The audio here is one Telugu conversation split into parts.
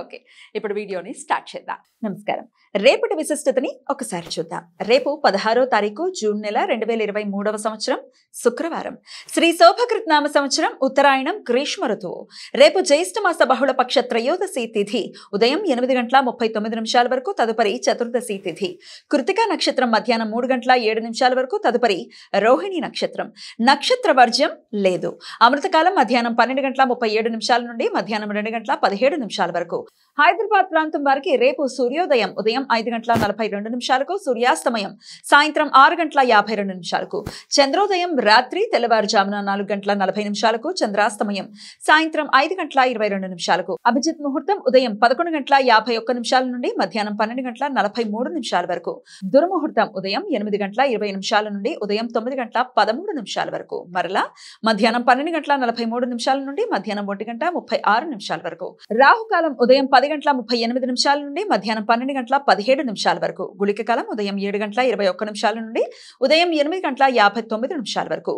ఓకే ఇప్పుడు వీడియోని స్టార్ట్ చేద్దాం నమస్కారం రేపటి విశిష్టతని ఒకసారి చూద్దాం రేపు పదహారో తారీఖు జూన్ నెల రెండు వేల ఇరవై మూడవ సంవత్సరం శుక్రవారం శ్రీ శోభకృత్నామ సంవత్సరం ఉత్తరాయణం గ్రీష్మ ఋతువు రేపు జ్యేష్ఠ మాస పక్ష త్రయోదశి తిథి ఉదయం ఎనిమిది గంటల ముప్పై తొమ్మిది నిమిషాల వరకు తదుపరి చతుర్దశి తిథి కృతికా నక్షత్రం మధ్యాహ్నం మూడు గంటల ఏడు నిమిషాల వరకు తదుపరి రోహిణి నక్షత్రం నక్షత్ర వర్జ్యం లేదు అమృతకాలం మధ్యాహ్నం పన్నెండు గంటల ముప్పై ఏడు నిమిషాల నుండి మధ్యాహ్నం రెండు గంటల పదిహేడు నిమిషాల వరకు హైదరాబాద్ ప్రాంతం వారికి రేపు సూర్యోదయం ఉదయం ఐదు గంటల నలభై రెండు నిమిషాలకు సూర్యాస్తమయం సాయంత్రం ఆరు గంటల యాభై రెండు నిమిషాలకు చంద్రోదయం రాత్రి తెల్లవారుజామున నాలుగు గంటల నలభై నిమిషాలకు చంద్రాస్తమయం సాయంత్రం ఐదు గంటల ఇరవై రెండు నిమిషాలకు అభిజిత్ ముహూర్తం ఉదయం పదకొండు గంటల యాభై ఒక్క నిమిషాల నుండి మధ్యాహ్నం పన్నెండు గంటల నలభై మూడు నిమిషాల వరకు దుర్ముహూర్తం ఉదయం ఎనిమిది గంటల ఇరవై నిమిషాల నుండి ఉదయం తొమ్మిది గంటల పదమూడు నిమిషాల వరకు మరలా మధ్యాహ్నం పన్నెండు గంటల నలభై మూడు నిమిషాల నుండి మధ్యాహ్నం ఒంటి గంట ముప్పై ఆరు నిమిషాల వరకు రాహుకాలం ఉదయం ఉదయం పది గంటల ముప్పై ఎనిమిది నిమిషాల నుండి మధ్యాహ్నం పన్నెండు గంటల పదిహేడు నిమిషాల వరకు గుళిక కాలం ఉదయం ఏడు గంటల ఇరవై ఒక్క నిమిషాల నుండి ఉదయం ఎనిమిది గంటల యాభై తొమ్మిది నిమిషాల వరకు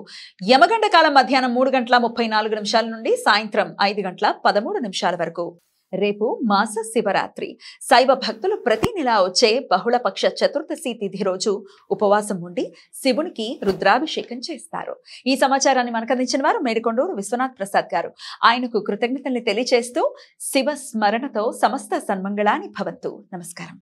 యమగండ కాలం మధ్యాహ్నం మూడు గంటల ముప్పై నాలుగు నిమిషాల నుండి సాయంత్రం ఐదు గంటల పదమూడు నిమిషాల వరకు రేపు మాస శివరాత్రి శైవ భక్తులు ప్రతి నెల వచ్చే బహుళపక్ష చతుర్దశి తిథి రోజు ఉపవాసం ఉండి శివునికి రుద్రాభిషేకం చేస్తారు ఈ సమాచారాన్ని మనకు అందించిన వారు మేడికొండూరు విశ్వనాథ్ ప్రసాద్ గారు ఆయనకు కృతజ్ఞతల్ని తెలియజేస్తూ శివ స్మరణతో సమస్త సన్మంగళాన్ని భవంతు నమస్కారం